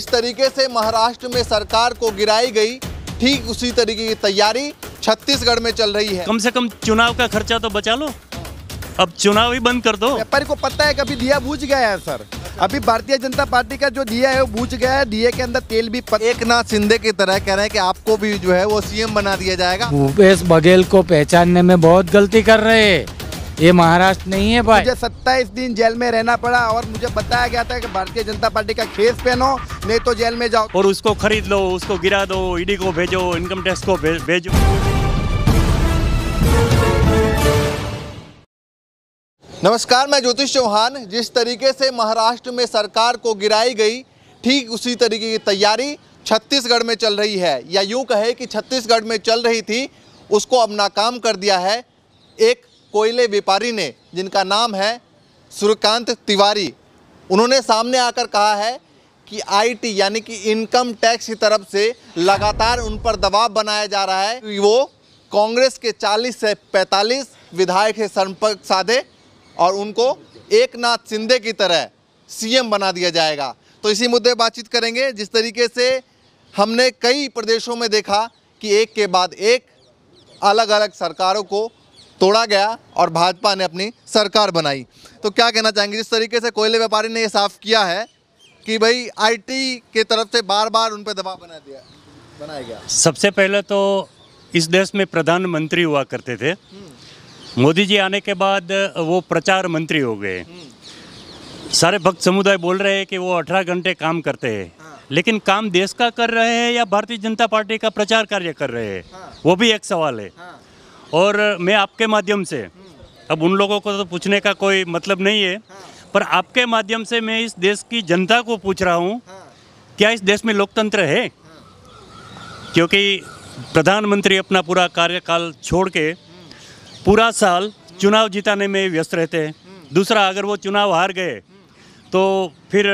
जिस तरीके से महाराष्ट्र में सरकार को गिराई गई ठीक उसी तरीके की तैयारी छत्तीसगढ़ में चल रही है कम से कम चुनाव का खर्चा तो बचा लो अब चुनाव ही बंद कर दो व्यापारी को पता है कभी दिया बूझ गया है सर अभी भारतीय जनता पार्टी का जो दिया है वो बूझ गया है दिए के अंदर तेल भी पत... एक नाथ सिंधे की तरह कह रहे हैं कि आपको भी जो है वो सीएम बना दिया जाएगा भूपेश बघेल को पहचानने में बहुत गलती कर रहे हैं ये महाराष्ट्र नहीं है भाई मुझे सत्ताईस दिन जेल में रहना पड़ा और मुझे बताया गया था कि भारतीय जनता पार्टी का खेस पहनो नहीं तो जेल में जाओ और उसको खरीद लो उसको गिरा दो ईडी को भेजो इनकम टैक्स को भेजो नमस्कार मैं ज्योतिष चौहान जिस तरीके से महाराष्ट्र में सरकार को गिराई गई ठीक उसी तरीके की तैयारी छत्तीसगढ़ में चल रही है या यूं कहे कि छत्तीसगढ़ में चल रही थी उसको अब नाकाम कर दिया है एक कोयले व्यापारी ने जिनका नाम है सूर्यकांत तिवारी उन्होंने सामने आकर कहा है कि आईटी यानी कि इनकम टैक्स की तरफ से लगातार उन पर दबाव बनाया जा रहा है कि वो कांग्रेस के 40 से 45 विधायक से संपर्क साधे और उनको एक नाथ सिंधे की तरह सीएम बना दिया जाएगा तो इसी मुद्दे बातचीत करेंगे जिस तरीके से हमने कई प्रदेशों में देखा कि एक के बाद एक अलग अलग सरकारों को तोड़ा गया और भाजपा ने अपनी सरकार बनाई तो क्या कहना चाहेंगे जिस तरीके से कोयले व्यापारी ने ये साफ किया है कि भाई आईटी के तरफ से बार बार उन पर दबाव बना दिया बनाया गया सबसे पहले तो इस देश में प्रधानमंत्री हुआ करते थे हम्म। मोदी जी आने के बाद वो प्रचार मंत्री हो गए हम्म। सारे भक्त समुदाय बोल रहे हैं कि वो अठारह घंटे काम करते हैं हाँ। लेकिन काम देश का कर रहे हैं या भारतीय जनता पार्टी का प्रचार कार्य कर रहे हैं हाँ। वो भी एक सवाल है हाँ। और मैं आपके माध्यम से अब उन लोगों को तो पूछने का कोई मतलब नहीं है पर आपके माध्यम से मैं इस देश की जनता को पूछ रहा हूँ क्या इस देश में लोकतंत्र है क्योंकि प्रधानमंत्री अपना पूरा कार्यकाल छोड़ के पूरा साल चुनाव जिताने में व्यस्त रहते हैं दूसरा अगर वो चुनाव हार गए तो फिर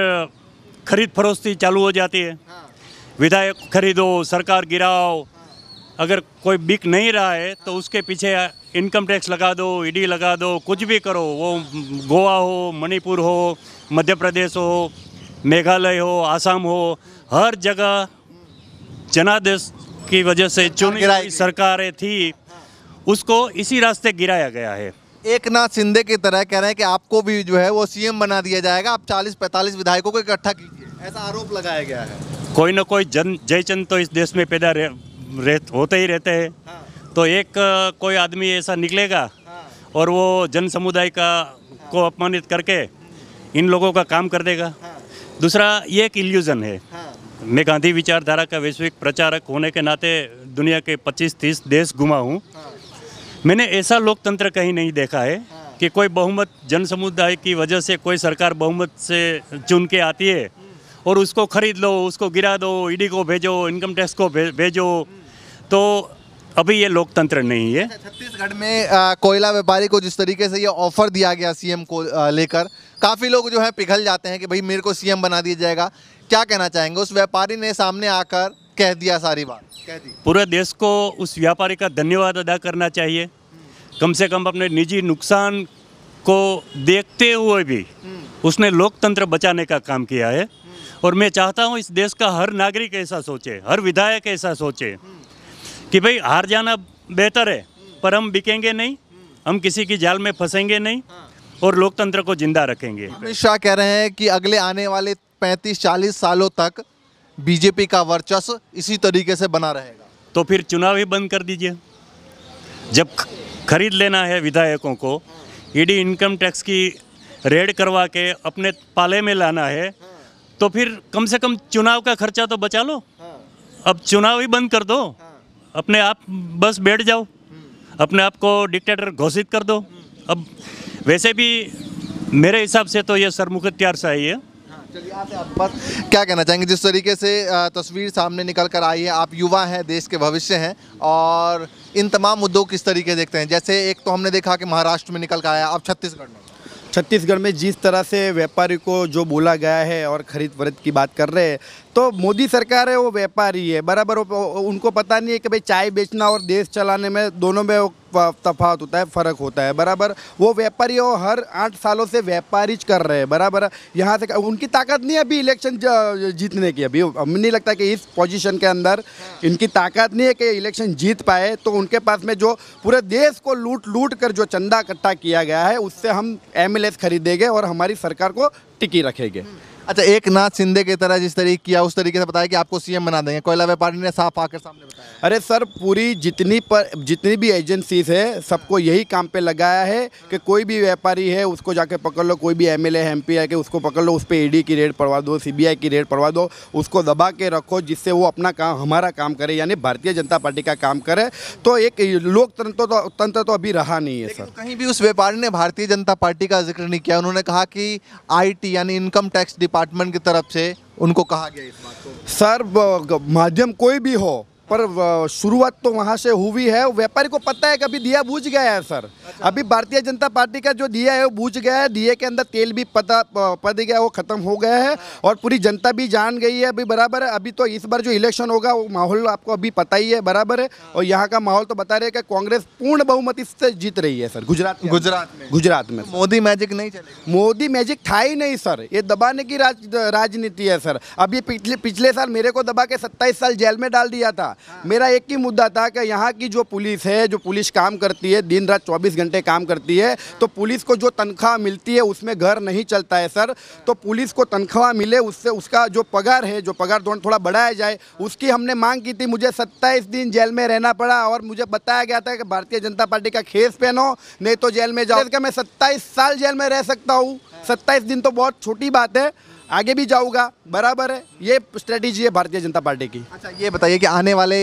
खरीद फरोस्ती चालू हो जाती है विधायक खरीदो सरकार गिराओ अगर कोई बिक नहीं रहा है तो उसके पीछे इनकम टैक्स लगा दो ईडी लगा दो कुछ भी करो वो गोवा हो मणिपुर हो मध्य प्रदेश हो मेघालय हो आसाम हो हर जगह जनादेश की वजह से चुनी सरकारें थी उसको इसी रास्ते गिराया गया है एक नाथ सिंधे की तरह कह रहे हैं कि आपको भी जो है वो सीएम बना दिया जाएगा आप 40-45 विधायकों को इकट्ठा कीजिए ऐसा आरोप लगाया गया है कोई ना कोई जन जयचंद तो इस देश में पैदा रह होते ही रहते हैं हाँ। तो एक कोई आदमी ऐसा निकलेगा हाँ। और वो जन समुदाय का हाँ। को अपमानित करके इन लोगों का काम कर देगा हाँ। दूसरा ये एक इल्यूज़न है हाँ। मैं गांधी विचारधारा का वैश्विक प्रचारक होने के नाते दुनिया के 25-30 देश घुमा हूँ हाँ। मैंने ऐसा लोकतंत्र कहीं नहीं देखा है हाँ। कि कोई बहुमत जन समुदाय की वजह से कोई सरकार बहुमत से चुन के आती है और उसको ख़रीद लो उसको गिरा दो ईडी e को भेजो इनकम टैक्स को भेजो तो अभी ये लोकतंत्र नहीं है अच्छा, छत्तीसगढ़ में कोयला व्यापारी को जिस तरीके से ये ऑफर दिया गया सीएम को लेकर काफ़ी लोग जो है पिघल जाते हैं कि भाई मेरे को सीएम बना दिया जाएगा क्या कहना चाहेंगे उस व्यापारी ने सामने आकर कह दिया सारी बात कह दी पूरे देश को उस व्यापारी का धन्यवाद अदा करना चाहिए कम से कम अपने निजी नुकसान को देखते हुए भी हम्म। उसने लोकतंत्र बचाने का काम किया है और मैं चाहता हूँ इस देश का हर नागरिक ऐसा सोचे हर विधायक ऐसा सोचे कि भाई हार जाना बेहतर है पर हम बिकेंगे नहीं हम किसी की जाल में फंसेंगे नहीं और लोकतंत्र को जिंदा रखेंगे अमित शाह कह रहे हैं कि अगले आने वाले 35-40 सालों तक बीजेपी का वर्चस्व इसी तरीके से बना रहेगा तो फिर चुनाव ही बंद कर दीजिए जब खरीद लेना है विधायकों को ईडी इनकम टैक्स की रेड करवा के अपने पाले में लाना है तो फिर कम से कम चुनाव का खर्चा तो बचा लो हाँ। अब चुनाव ही बंद कर दो हाँ। अपने आप बस बैठ जाओ हम्म। अपने आप को डिक्टेटर घोषित कर दो हम्म। अब वैसे भी मेरे हिसाब से तो ये सरमुखत्यार सा ही है हाँ, आप क्या कहना चाहेंगे जिस तरीके से तस्वीर सामने निकल कर आई है आप युवा हैं देश के भविष्य हैं और इन तमाम मुद्दों किस तरीके देखते हैं जैसे एक तो हमने देखा कि महाराष्ट्र में निकल कर आया अब छत्तीसगढ़ में छत्तीसगढ़ में जिस तरह से व्यापारी को जो बोला गया है और खरीद फरीद की बात कर रहे हैं तो मोदी सरकार है वो व्यापारी है बराबर उनको पता नहीं है कि भाई चाय बेचना और देश चलाने में दोनों में तफात होता है फ़र्क होता है बराबर वो व्यापारी वो हर आठ सालों से व्यापारी कर रहे हैं बराबर यहाँ से उनकी ताकत नहीं है अभी इलेक्शन जीतने की अभी हमें नहीं लगता कि इस पोजीशन के अंदर इनकी ताकत नहीं है कि इलेक्शन जीत पाए तो उनके पास में जो पूरे देश को लूट लूट कर जो चंदा इकट्ठा किया गया है उससे हम एम खरीदेंगे और हमारी सरकार को टिकी रखेंगे अच्छा एक नाथ शिंदे की तरह जिस तरीके किया उस तरीके से बताया कि आपको सीएम बना देंगे कोयला व्यापारी ने साफ आकर सामने बताया अरे सर पूरी जितनी पर जितनी भी एजेंसीज है सबको यही काम पे लगाया है कि कोई भी व्यापारी है उसको जाके पकड़ लो कोई भी एम एल एम पी आके उसको पकड़ लो उस पर ई e की रेट पढ़वा दो सी बी आई की रेट पढ़वा दो उसको दबा के रखो जिससे वो अपना काम हमारा काम करे यानी भारतीय जनता पार्टी का काम करे तो एक लोकतंत्र तो तंत्र तो अभी रहा नहीं है सर कहीं भी उस व्यापारी ने भारतीय जनता पार्टी का जिक्र नहीं किया उन्होंने कहा कि आई टी यानी इनकम टैक्स डिपार्ट डिपार्टमेंट की तरफ से उनको कहा गया इस बात को सर माध्यम कोई भी हो पर शुरुआत तो वहाँ से हुई है व्यापारी को पता है कि अभी दिया बुझ गया है सर अच्छा। अभी भारतीय जनता पार्टी का जो दिया है वो बुझ गया है दिए के अंदर तेल भी पता पद गया वो ख़त्म हो गया है हाँ। और पूरी जनता भी जान गई है अभी बराबर है अभी तो इस बार जो इलेक्शन होगा वो माहौल आपको अभी पता ही है बराबर है हाँ। और यहाँ का माहौल तो बता रहे कि कांग्रेस पूर्ण बहुमति से जीत रही है सर गुजरात गुजरात में गुजरात में तो मोदी मैजिक नहीं चले मोदी मैजिक था ही नहीं सर ये दबाने की राजनीति है सर अभी पिछले पिछले साल मेरे को दबा के सत्ताईस साल जेल में डाल दिया था हाँ। मेरा एक ही मुद्दा था कि यहाँ की जो पुलिस है जो पुलिस काम करती है दिन रात चौबीस घंटे काम करती है हाँ। तो पुलिस को जो तनख्वाह मिलती है उसमें घर नहीं चलता है सर तो पुलिस को तनख्वाह मिले उससे उसका जो पगार है जो पगार दौड़ थोड़ा बढ़ाया जाए उसकी हमने मांग की थी मुझे सत्ताईस दिन जेल में रहना पड़ा और मुझे बताया गया था कि भारतीय जनता पार्टी का खेस पहनो नहीं तो जेल में जाओ मैं सत्ताईस साल जेल में रह सकता हूँ हाँ। सत्ताईस दिन तो बहुत छोटी बात है आगे भी जाऊंगा बराबर है ये स्ट्रेटेजी है भारतीय जनता पार्टी की अच्छा ये बताइए कि आने वाले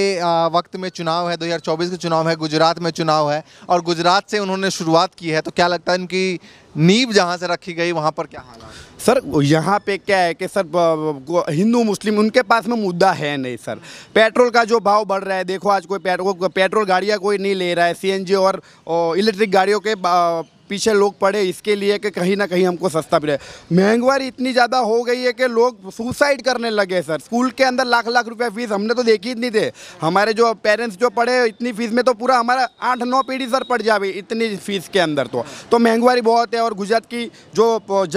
वक्त में चुनाव है 2024 के चुनाव है गुजरात में चुनाव है और गुजरात से उन्होंने शुरुआत की है तो क्या लगता है इनकी नींव जहाँ से रखी गई वहाँ पर क्या हालात सर यहाँ पे क्या है कि सर हिंदू मुस्लिम उनके पास में मुद्दा है नहीं सर पेट्रोल का जो भाव बढ़ रहा है देखो आज कोई पेट्रोल पेट्रोल गाड़ियाँ कोई नहीं ले रहा है सीएनजी और इलेक्ट्रिक गाड़ियों के पीछे लोग पड़े इसके लिए कि कहीं ना कहीं हमको सस्ता मिले महंगवारी इतनी ज़्यादा हो गई है कि लोग सुसाइड करने लगे सर स्कूल के अंदर लाख लाख रुपया फीस हमने तो देखी इतनी थे हमारे जो पेरेंट्स जो पढ़े इतनी फीस में तो पूरा हमारा आठ नौ पीढ़ी सर पड़ जावे इतनी फीस के अंदर तो तो महंगवारी बहुत है और गुजरात की जो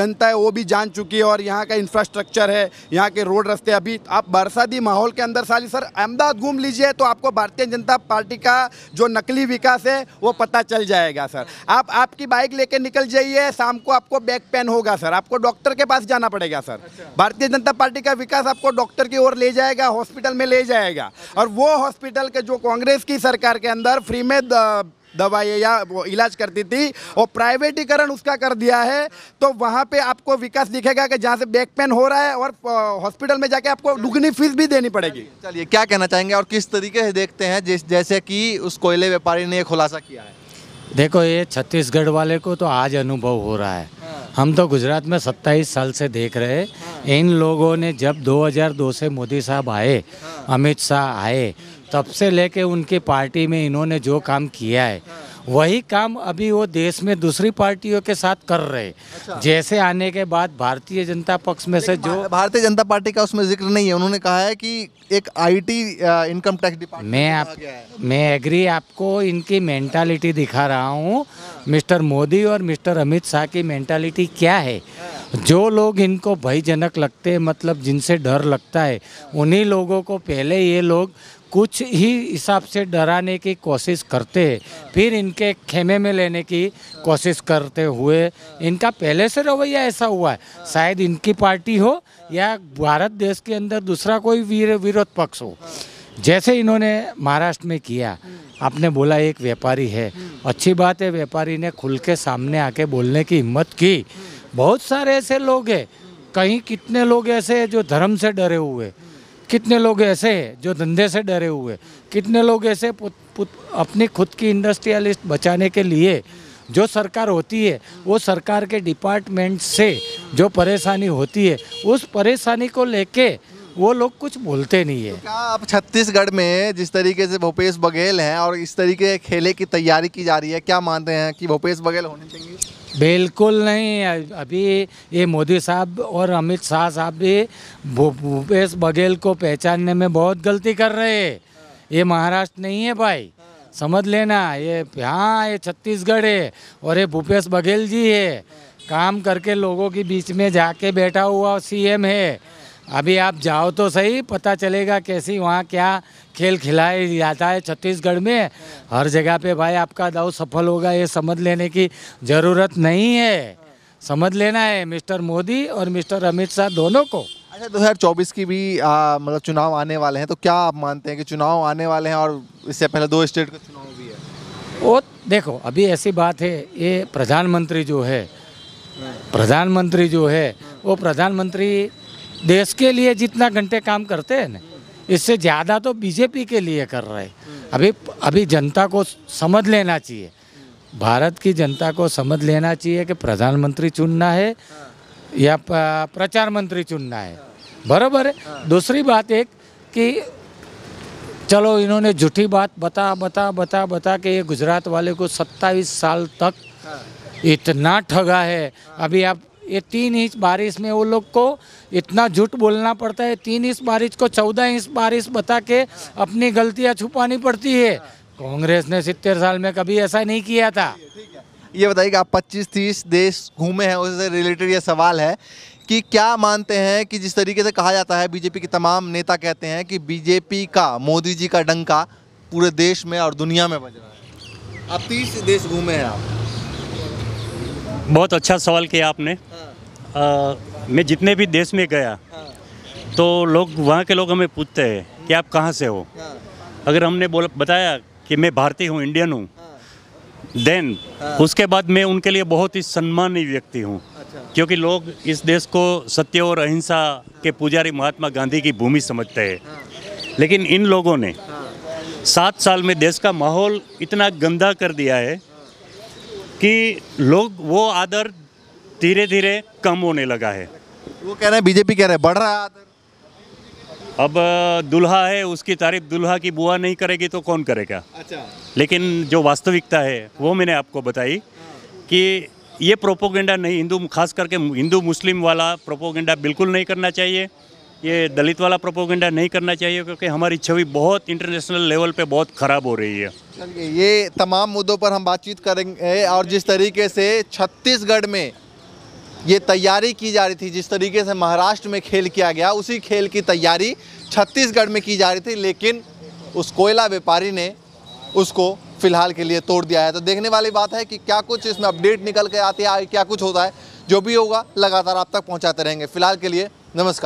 जनता है वो भी जान चुकी है और यहाँ का इंफ्रास्ट्रक्चर है यहाँ के रोड रस्ते अभी आप बरसाती माहौल के अंदर साली सर अहमदाबाद घूम लीजिए तो आपको भारतीय जनता पार्टी का जो नकली विकास है वो पता चल जाएगा सर आप आपकी बाइक बाइक लेके निकल जाइए शाम को आपको बैक पेन होगा सर आपको डॉक्टर के पास जाना पड़ेगा सर अच्छा। भारतीय जनता पार्टी का विकास आपको डॉक्टर की ओर ले जाएगा हॉस्पिटल में ले जाएगा अच्छा। और वो हॉस्पिटल के जो कांग्रेस की सरकार के अंदर फ्री में दवाई या इलाज करती थी और प्राइवेटीकरण उसका कर दिया है तो वहाँ पे आपको विकास दिखेगा कि जहाँ से बैक पेन हो रहा है और हॉस्पिटल में जाके आपको दुगनी फीस भी देनी पड़ेगी चलिए क्या कहना चाहेंगे और किस तरीके से देखते हैं जिस जैसे कि उस कोयले व्यापारी ने खुलासा किया है देखो ये छत्तीसगढ़ वाले को तो आज अनुभव हो रहा है हाँ। हम तो गुजरात में 27 साल से देख रहे हैं हाँ। इन लोगों ने जब 2002 से मोदी साहब आए हाँ। अमित शाह आए तब से लेके उनकी पार्टी में इन्होंने जो काम किया है वही काम अभी वो देश में दूसरी पार्टियों के साथ कर रहे अच्छा। जैसे आने के बाद भारतीय जनता पक्ष में से जो भारतीय जनता पार्टी का उसमें जिक्र नहीं है उन्होंने कहा है कि एक आईटी इनकम टैक्स डिपार्टमेंट मैं आप मैं एग्री आपको इनकी मेंटालिटी दिखा रहा हूँ हाँ। मिस्टर मोदी और मिस्टर अमित शाह की मेंटालिटी क्या है हाँ। जो लोग इनको भयजनक लगते हैं मतलब जिनसे डर लगता है हाँ। उन्हीं लोगों को पहले ये लोग कुछ ही हिसाब से डराने की कोशिश करते फिर इनके खेमे में लेने की कोशिश करते हुए इनका पहले से रवैया ऐसा हुआ है शायद इनकी पार्टी हो या भारत देश के अंदर दूसरा कोई वीर विरोध पक्ष हो जैसे इन्होंने महाराष्ट्र में किया आपने बोला एक व्यापारी है अच्छी बात है व्यापारी ने खुल के सामने आके बोलने की हिम्मत की बहुत सारे ऐसे लोग हैं कहीं कितने लोग ऐसे हैं जो धर्म से डरे हुए कितने लोग ऐसे हैं जो धंधे से डरे हुए कितने लोग ऐसे अपनी खुद की इंडस्ट्रियलिस्ट बचाने के लिए जो सरकार होती है वो सरकार के डिपार्टमेंट से जो परेशानी होती है उस परेशानी को लेके वो लोग कुछ बोलते नहीं है तो क्या आप छत्तीसगढ़ में जिस तरीके से भूपेश बघेल हैं और इस तरीके खेले की तैयारी की जा रही है क्या मानते हैं कि भूपेश बघेल होने चाहिए बिल्कुल नहीं अभी ये मोदी साहब और अमित शाह साहब भी भूपेश बघेल को पहचानने में बहुत गलती कर रहे हैं ये महाराष्ट्र नहीं है भाई समझ लेना ये हाँ ये छत्तीसगढ़ है और ये भूपेश बघेल जी है काम करके लोगों के बीच में जाके बैठा हुआ सीएम है अभी आप जाओ तो सही पता चलेगा कैसी वहाँ क्या खेल खिलाया जाता है छत्तीसगढ़ में हर जगह पे भाई आपका दाव सफल होगा ये समझ लेने की ज़रूरत नहीं है समझ लेना है मिस्टर मोदी और मिस्टर अमित शाह दोनों को अच्छा चौबीस की भी आ, मतलब चुनाव आने वाले हैं तो क्या आप मानते हैं कि चुनाव आने वाले हैं और इससे पहले दो स्टेट का चुनाव भी है वो देखो अभी ऐसी बात है ये प्रधानमंत्री जो है प्रधानमंत्री जो है वो प्रधानमंत्री देश के लिए जितना घंटे काम करते हैं ना इससे ज़्यादा तो बीजेपी के लिए कर रहे अभी अभी जनता को समझ लेना चाहिए भारत की जनता को समझ लेना चाहिए कि प्रधानमंत्री चुनना है या प्रचार मंत्री चुनना है बराबर है दूसरी बात एक कि चलो इन्होंने झूठी बात बता बता बता बता कि ये गुजरात वाले को 27 साल तक इतना ठगा है अभी आप ये तीन इंच बारिश में वो लोग को इतना झूठ बोलना पड़ता है तीन इंच बारिश को चौदह इंच बारिश बता के अपनी गलतियाँ छुपानी पड़ती है कांग्रेस ने सितर साल में कभी ऐसा नहीं किया था ये बताइए कि आप 25-30 देश घूमे हैं उससे रिलेटेड ये सवाल है कि क्या मानते हैं कि जिस तरीके से कहा जाता है बीजेपी के तमाम नेता कहते हैं कि बीजेपी का मोदी जी का डंका पूरे देश में और दुनिया में बज रहा है आप तीस देश घूमे हैं आप बहुत अच्छा सवाल किया आपने हाँ। आ, मैं जितने भी देश में गया हाँ। तो लोग वहाँ के लोग हमें पूछते हैं कि आप कहाँ से हो हाँ। अगर हमने बोल बताया कि मैं भारतीय हूँ इंडियन हूँ देन उसके बाद मैं उनके लिए बहुत ही सम्मानीय व्यक्ति हूँ अच्छा। क्योंकि लोग इस देश को सत्य और अहिंसा के पुजारी महात्मा गांधी की भूमि समझते हैं लेकिन इन लोगों ने सात साल में देश का माहौल इतना गंदा कर दिया है कि लोग वो आदर धीरे धीरे कम होने लगा है वो कह रहे हैं बीजेपी कह रहे हैं बढ़ रहा है आदर अब दुल्हा है उसकी तारीफ दुल्हा की बुआ नहीं करेगी तो कौन करेगा अच्छा लेकिन जो वास्तविकता है वो मैंने आपको बताई कि ये प्रोपोगेंडा नहीं हिंदू खास करके हिंदू मुस्लिम वाला प्रोपोगेंडा बिल्कुल नहीं करना चाहिए ये दलित वाला प्रोपोगेंडा नहीं करना चाहिए क्योंकि हमारी छवि बहुत इंटरनेशनल लेवल पे बहुत ख़राब हो रही है ये तमाम मुद्दों पर हम बातचीत करेंगे और जिस तरीके से छत्तीसगढ़ में ये तैयारी की जा रही थी जिस तरीके से महाराष्ट्र में खेल किया गया उसी खेल की तैयारी छत्तीसगढ़ में की जा रही थी लेकिन उस कोयला व्यापारी ने उसको फिलहाल के लिए तोड़ दिया है तो देखने वाली बात है कि क्या कुछ इसमें अपडेट निकल के आती है क्या कुछ होता है जो भी होगा लगातार आप तक पहुँचाते रहेंगे फिलहाल के लिए नमस्कार